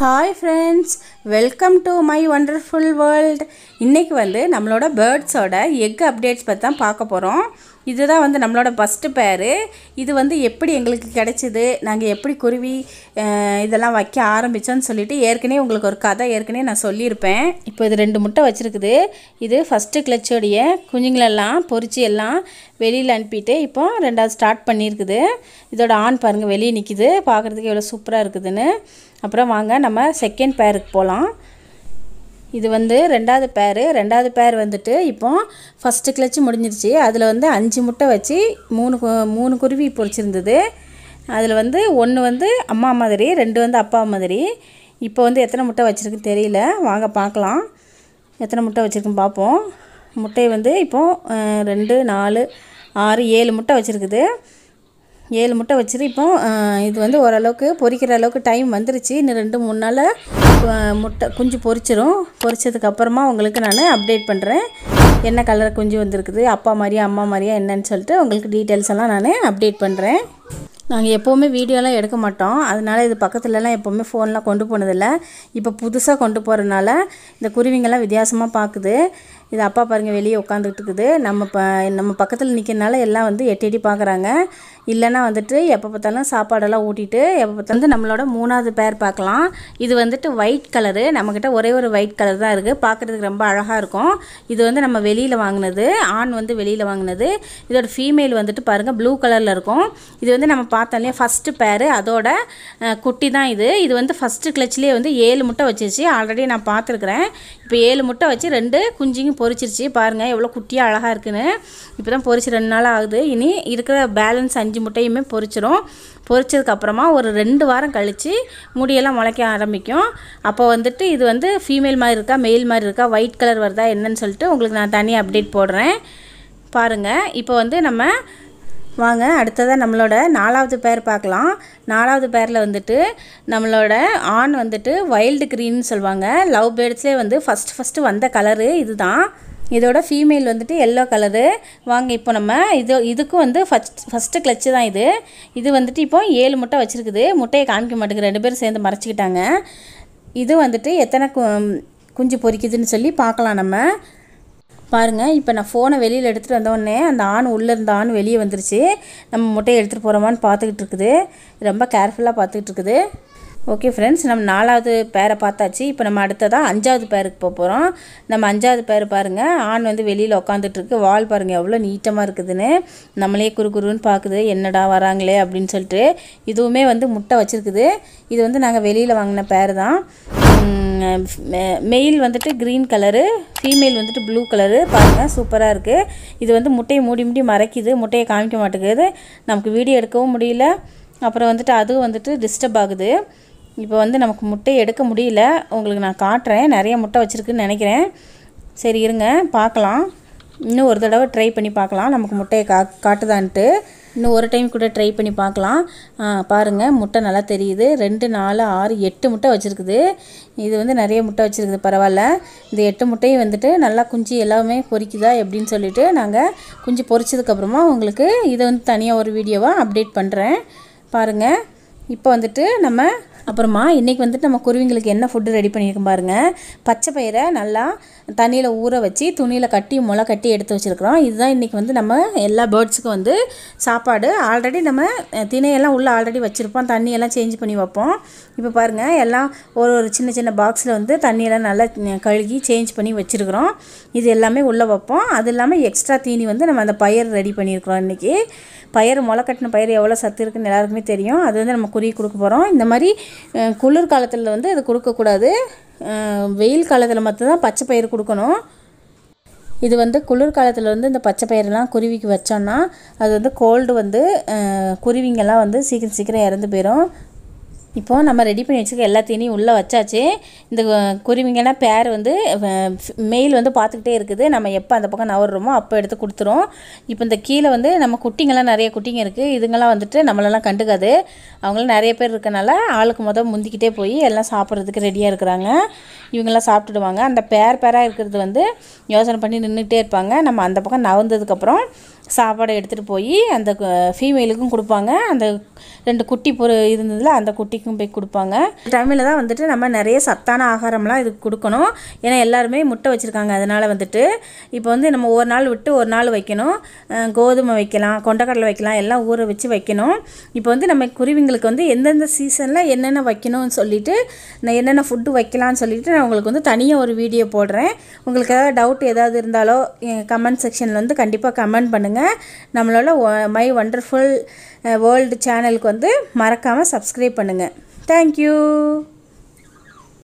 hi friends welcome to my wonderful world இன்றைக்கி வந்து நம்மளோட பேர்ட்ஸோட எக் அப்டேட்ஸ் பற்றி தான் பார்க்க போகிறோம் இதுதான் வந்து நம்மளோட ஃபஸ்ட்டு பேர் இது வந்து எப்படி எங்களுக்கு கிடைச்சிது நாங்கள் எப்படி குருவி இதெல்லாம் வைக்க ஆரம்பித்தோன்னு சொல்லிவிட்டு ஏற்கனவே உங்களுக்கு ஒரு கதை ஏற்கனவே நான் சொல்லியிருப்பேன் இப்போ இது ரெண்டு முட்டை வச்சுருக்குது இது ஃபஸ்ட்டு கிளச்சோடைய குஞ்சுங்களெல்லாம் பொறிச்சு எல்லாம் வெளியில் அனுப்பிட்டு இப்போ ரெண்டாவது ஸ்டார்ட் பண்ணியிருக்குது இதோட ஆன் பாருங்கள் வெளியே நிற்கிது பார்க்குறதுக்கு எவ்வளோ சூப்பராக இருக்குதுன்னு அப்புறம் வாங்க நம்ம செகண்ட் பேருக்கு போகலாம் இது வந்து ரெண்டாவது பேர் ரெண்டாவது பேர் வந்துட்டு இப்போ ஃபஸ்ட்டு கிளச்சி முடிஞ்சிருச்சு அதில் வந்து அஞ்சு முட்டை வச்சு மூணு மூணு குருவி பொறிச்சிருந்தது அதில் வந்து ஒன்று வந்து அம்மா மாதிரி ரெண்டு வந்து அப்பா மாதிரி இப்போ வந்து எத்தனை முட்டை வச்சுருக்குன்னு தெரியல வாங்க பார்க்கலாம் எத்தனை முட்டை வச்சுருக்குன்னு பார்ப்போம் முட்டையை வந்து இப்போது ரெண்டு நாலு ஆறு ஏழு முட்டை வச்சுருக்குது ஏழு முட்டை வச்சுட்டு இப்போ இது வந்து ஓரளவுக்கு பொறிக்கிற அளவுக்கு டைம் வந்துருச்சு இன்னும் ரெண்டு மூணு நாள் முட்டை குஞ்சு பொறிச்சிரும் பொறிச்சதுக்கப்புறமா உங்களுக்கு நான் அப்டேட் பண்ணுறேன் என்ன கலர் குஞ்சு வந்திருக்குது அப்பா மாதிரியா அம்மா மாதிரியா என்னன்னு சொல்லிட்டு உங்களுக்கு டீட்டெயில்ஸ் எல்லாம் நான் அப்டேட் பண்ணுறேன் நாங்கள் எப்போவுமே வீடியோலாம் எடுக்க மாட்டோம் அதனால் இது பக்கத்துலலாம் எப்போவுமே ஃபோன்லாம் கொண்டு போனதில்லை இப்போ புதுசாக கொண்டு போகிறதுனால இந்த குருவிங்கெல்லாம் வித்தியாசமாக பார்க்குது இது அப்பா பாருங்கள் வெளியே உட்காந்துட்டுருக்குது நம்ம ப நம்ம பக்கத்தில் நிற்கிறனால எல்லாம் வந்து எட்டி எட்டி பார்க்குறாங்க இல்லைன்னா வந்துட்டு எப்போ பார்த்தாலும் சாப்பாடெல்லாம் ஊட்டிட்டு எப்போ பார்த்தாலும் வந்து நம்மளோட மூணாவது பேர் பார்க்கலாம் இது வந்துட்டு ஒயிட் கலரு நம்மக்கிட்ட ஒரே ஒரு ஒயிட் கலர் தான் இருக்குது பார்க்குறதுக்கு ரொம்ப அழகாக இருக்கும் இது வந்து நம்ம வெளியில் வாங்கினது ஆண் வந்து வெளியில் வாங்கினது இதோட ஃபீமேல் வந்துட்டு பாருங்கள் ப்ளூ கலரில் இருக்கும் இது வந்து நம்ம பார்த்தாலே ஃபஸ்ட்டு பேரு அதோட குட்டி தான் இது இது வந்து ஃபஸ்ட்டு கிளச்சிலே வந்து ஏழு முட்டை வச்சிருச்சு ஆல்ரெடி நான் பார்த்துருக்குறேன் இப்போ ஏழு முட்டை வச்சு ரெண்டு குஞ்சிங்கும் பொறிச்சிருச்சு பாருங்கள் எவ்வளோ குட்டியாக அழகாக இருக்குன்னு இப்போ தான் பொறிச்சு ரெண்டு நாள் ஆகுது இனி இருக்கிற பேலன்ஸ் அஞ்சு அஞ்சு முட்டையுமே பொறிச்சிடும் பொறிச்சதுக்கப்புறமா ஒரு ரெண்டு வாரம் கழித்து முடியெல்லாம் முளைக்க ஆரம்பிக்கும் அப்போ வந்துட்டு இது வந்து ஃபீமேல் மாதிரி இருக்கா மெயில் மாதிரி இருக்கா ஒயிட் கலர் வருதா என்னன்னு சொல்லிட்டு உங்களுக்கு நான் தனியாக அப்டேட் போடுறேன் பாருங்கள் இப்போ வந்து நம்ம வாங்க அடுத்ததாக நம்மளோட நாலாவது பேர் பார்க்கலாம் நாலாவது பேரில் வந்துட்டு நம்மளோட ஆண் வந்துட்டு வைல்டு க்ரீன்னு சொல்லுவாங்க லவ் பேர்ட்ஸ்லேயே வந்து ஃபஸ்ட்டு ஃபஸ்ட்டு வந்த கலரு இது தான் இதோட ஃபீமேல் வந்துட்டு எல்லோ கலரு வாங்க இப்போ நம்ம இது இதுக்கும் வந்து ஃபஸ்ட் ஃபஸ்ட்டு கிளச்சு தான் இது இது வந்துட்டு இப்போ ஏழு முட்டை வச்சுருக்குது முட்டையை காமிக்க மாட்டேங்குது ரெண்டு பேரும் சேர்ந்து மறைச்சிக்கிட்டாங்க இது வந்துட்டு எத்தனை கு குஞ்சு பொறிக்குதுன்னு சொல்லி பார்க்கலாம் நம்ம பாருங்கள் இப்போ நான் ஃபோனை வெளியில் எடுத்துகிட்டு வந்தோடனே அந்த ஆண் உள்ளே இருந்த ஆண் வெளியே வந்துருச்சு நம்ம முட்டையை எடுத்துகிட்டு போகிறோமான்னு பார்த்துக்கிட்டு இருக்குது ரொம்ப கேர்ஃபுல்லாக பார்த்துக்கிட்டு இருக்குது ஓகே ஃப்ரெண்ட்ஸ் நம்ம நாலாவது பேரை பார்த்தாச்சு இப்போ நம்ம அடுத்ததாக அஞ்சாவது பேருக்கு போக போகிறோம் நம்ம அஞ்சாவது பேர் பாருங்கள் ஆண் வந்து வெளியில் உட்காந்துட்ருக்கு வால் பாருங்கள் எவ்வளோ நீட்டமாக இருக்குதுன்னு நம்மளே குறு குறுன்னு பார்க்குது என்னடா வராங்களே அப்படின்னு சொல்லிட்டு இதுவுமே வந்து முட்டை வச்சுருக்குது இது வந்து நாங்கள் வெளியில் வாங்கின பேர் தான் மெயில் வந்துட்டு க்ரீன் கலரு ஃபீமேல் வந்துட்டு ப்ளூ கலரு பாருங்கள் சூப்பராக இருக்குது இது வந்து முட்டையை மூடி மூடி மறைக்குது முட்டையை காமிக்க மாட்டேங்குது நமக்கு வீடியோ எடுக்கவும் முடியல அப்புறம் வந்துட்டு அதுவும் வந்துட்டு டிஸ்டர்ப் ஆகுது இப்போ வந்து நமக்கு முட்டையை எடுக்க முடியல உங்களுக்கு நான் காட்டுறேன் நிறைய முட்டை வச்சுருக்குன்னு நினைக்கிறேன் சரி இருங்க பார்க்கலாம் இன்னும் ஒரு தடவை ட்ரை பண்ணி பார்க்கலாம் நமக்கு முட்டையை கா காட்டுதான்ட்டு இன்னும் ஒரு டைம் கூட ட்ரை பண்ணி பார்க்கலாம் பாருங்கள் முட்டை நல்லா தெரியுது ரெண்டு நாலு ஆறு எட்டு முட்டை வச்சுருக்குது இது வந்து நிறைய முட்டை வச்சுருக்குது பரவாயில்ல இந்த எட்டு முட்டையும் வந்துட்டு நல்லா குஞ்சு எல்லாமே பொறிக்குதா எப்படின்னு சொல்லிவிட்டு நாங்கள் குஞ்சு பொறிச்சதுக்கப்புறமா உங்களுக்கு இதை வந்து தனியாக ஒரு வீடியோவாக அப்டேட் பண்ணுறேன் பாருங்கள் இப்போ வந்துட்டு நம்ம அப்புறமா இன்றைக்கி வந்துட்டு நம்ம குருவிங்களுக்கு என்ன ஃபுட்டு ரெடி பண்ணியிருக்கோம் பாருங்கள் பச்சை பயிரை நல்லா தண்ணியில் ஊற வச்சு துணியில் கட்டி முளை கட்டி எடுத்து வச்சுருக்குறோம் இதுதான் இன்றைக்கி வந்து நம்ம எல்லா பேர்ட்ஸுக்கும் வந்து சாப்பாடு ஆல்ரெடி நம்ம தினையெல்லாம் உள்ளே ஆல்ரெடி வச்சுருப்போம் தண்ணியெல்லாம் சேஞ்ச் பண்ணி வைப்போம் இப்போ பாருங்கள் எல்லாம் ஒரு ஒரு சின்ன சின்ன பாக்ஸில் வந்து தண்ணியெல்லாம் நல்லா கழுகி சேஞ்ச் பண்ணி வச்சுருக்குறோம் இது எல்லாமே உள்ளே வைப்போம் அது இல்லாமல் எக்ஸ்ட்ரா தீனி வந்து நம்ம அந்த பயிர் ரெடி பண்ணியிருக்கிறோம் இன்றைக்கி பயிர் முளை கட்டின பயிர் எவ்வளோ சத்து இருக்குன்னு எல்லாருக்குமே தெரியும் அது வந்து நம்ம குறி கொடுக்க போகிறோம் இந்த மாதிரி குளிர் காலத்தில் வந்து அது கொடுக்கக்கூடாது வெயில் காலத்தில் மட்டும்தான் பச்சை பயிர் கொடுக்கணும் இது வந்து குளிர் காலத்தில் வந்து இந்த பச்சை பயிரெலாம் குருவிக்கு வச்சோன்னா அது வந்து கோல்டு வந்து குருவிங்கெல்லாம் வந்து சீக்கிரம் சீக்கிரம் இறந்து போயிடும் இப்போது நம்ம ரெடி பண்ணி வச்சுக்க எல்லாத்தையும் உள்ளே வச்சாச்சு இந்த குருவிங்கன்னா பேர் வந்து மெயில் வந்து பார்த்துக்கிட்டே இருக்குது நம்ம எப்போ அந்த பக்கம் நவர்றோமோ அப்போ எடுத்து கொடுத்துரும் இப்போ இந்த கீழே வந்து நம்ம குட்டிங்கெல்லாம் நிறைய குட்டிங்க இருக்குது இதுங்கெல்லாம் வந்துட்டு நம்மளெல்லாம் கண்டுக்காது அவங்களாம் நிறைய பேர் இருக்கனால ஆளுக்கு மொதல் முந்திக்கிட்டே போய் எல்லாம் சாப்பிட்றதுக்கு ரெடியாக இருக்கிறாங்க இவங்கெல்லாம் சாப்பிட்டுடுவாங்க அந்த பேர் பேராக இருக்கிறது வந்து யோசனை பண்ணி நின்றுக்கிட்டே இருப்பாங்க நம்ம அந்த பக்கம் நவந்ததுக்கப்புறம் சாப்பாடை எடுத்துகிட்டு போய் அந்த ஃபீமேலுக்கும் கொடுப்பாங்க அந்த ரெண்டு குட்டி பொரு இருந்ததில் அந்த குட்டிக்கும் போய் கொடுப்பாங்க தமிழில் தான் வந்துட்டு நம்ம நிறைய சத்தான ஆகாரம்லாம் இதுக்கு கொடுக்கணும் ஏன்னா எல்லாருமே முட்டை வச்சுருக்காங்க அதனால் வந்துட்டு இப்போ வந்து நம்ம ஒரு நாள் விட்டு ஒரு நாள் வைக்கணும் கோதுமை வைக்கலாம் கொண்டக்கடலை வைக்கலாம் எல்லாம் ஊற வச்சு வைக்கணும் இப்போ வந்து நம்ம குருவிங்களுக்கு வந்து எந்தெந்த சீசனில் என்னென்ன வைக்கணும்னு சொல்லிட்டு நான் என்னென்ன ஃபுட்டு வைக்கலாம்னு சொல்லிட்டு நான் உங்களுக்கு வந்து தனியாக ஒரு வீடியோ போடுறேன் உங்களுக்கு ஏதாவது டவுட் ஏதாவது இருந்தாலோ கமெண்ட் செக்ஷனில் வந்து கண்டிப்பாக கமெண்ட் பண்ணுங்கள் பண்ணுங்க நம்மளோட மை ஒண்டர்ஃபுல் வேர்ல்டு சேனலுக்கு வந்து மறக்காமல் சப்ஸ்கிரைப் பண்ணுங்கள் தேங்க்யூ